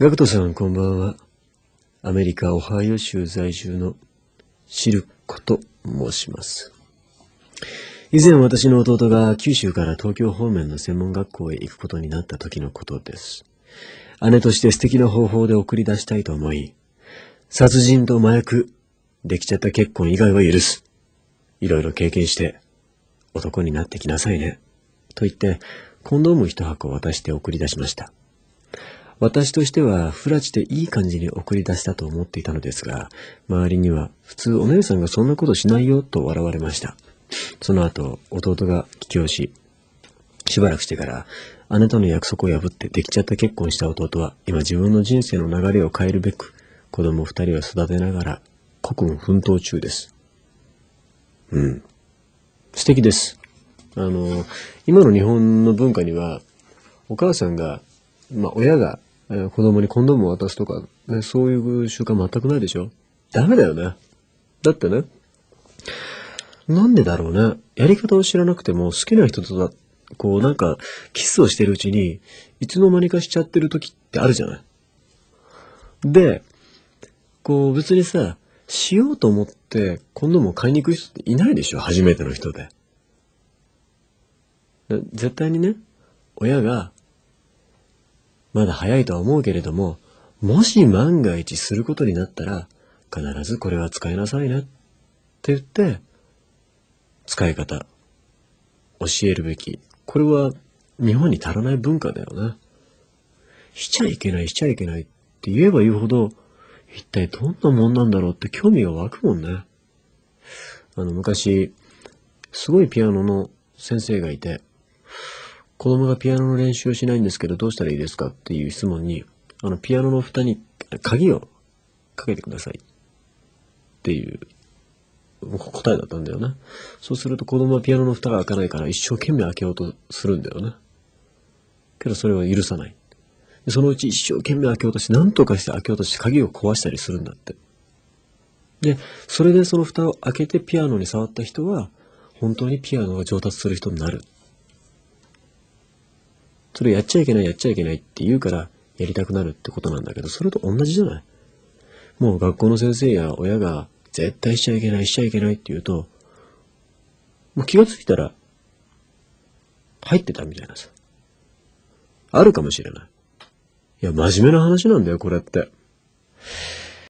ガクトさん、こんばんは。アメリカ・オハイオ州在住のシルコと申します。以前私の弟が九州から東京方面の専門学校へ行くことになった時のことです。姉として素敵な方法で送り出したいと思い、殺人と麻薬、できちゃった結婚以外は許す。いろいろ経験して、男になってきなさいね。と言って、コンドーム一箱を渡して送り出しました。私としては、ふらちでいい感じに送り出したと思っていたのですが、周りには、普通お姉さんがそんなことしないよと笑われました。その後、弟が帰郷し、しばらくしてから、姉との約束を破ってできちゃった結婚した弟は、今自分の人生の流れを変えるべく、子供二人を育てながら、国務奮闘中です。うん。素敵です。あの、今の日本の文化には、お母さんが、まあ、親がえー、子供にコンドームを渡すとか、ね、そういう習慣全くないでしょダメだよね。だってね、なんでだろうね。やり方を知らなくても好きな人とだ、こうなんかキスをしてるうちに、いつの間にかしちゃってる時ってあるじゃない。で、こう別にさ、しようと思って今度も買いに行く人っていないでしょ初めての人で。絶対にね、親がまだ早いとは思うけれども、もし万が一することになったら、必ずこれは使いなさいねって言って、使い方、教えるべき。これは日本に足らない文化だよね。しちゃいけない、しちゃいけないって言えば言うほど、一体どんなもんなんだろうって興味が湧くもんね。あの、昔、すごいピアノの先生がいて、子供がピアノの練習をしないんですけど、どうしたらいいですかっていう質問に、あの、ピアノの蓋に鍵をかけてくださいっていう答えだったんだよな。そうすると子供はピアノの蓋が開かないから一生懸命開けようとするんだよな。けどそれは許さない。そのうち一生懸命開けようとして、何とかして開けようとして鍵を壊したりするんだって。で、それでその蓋を開けてピアノに触った人は、本当にピアノが上達する人になるそれやっちゃいけないやっちゃいけないって言うからやりたくなるってことなんだけど、それと同じじゃないもう学校の先生や親が絶対しちゃいけないしちゃいけないって言うと、もう気がついたら入ってたみたいなさ。あるかもしれない。いや、真面目な話なんだよ、これって。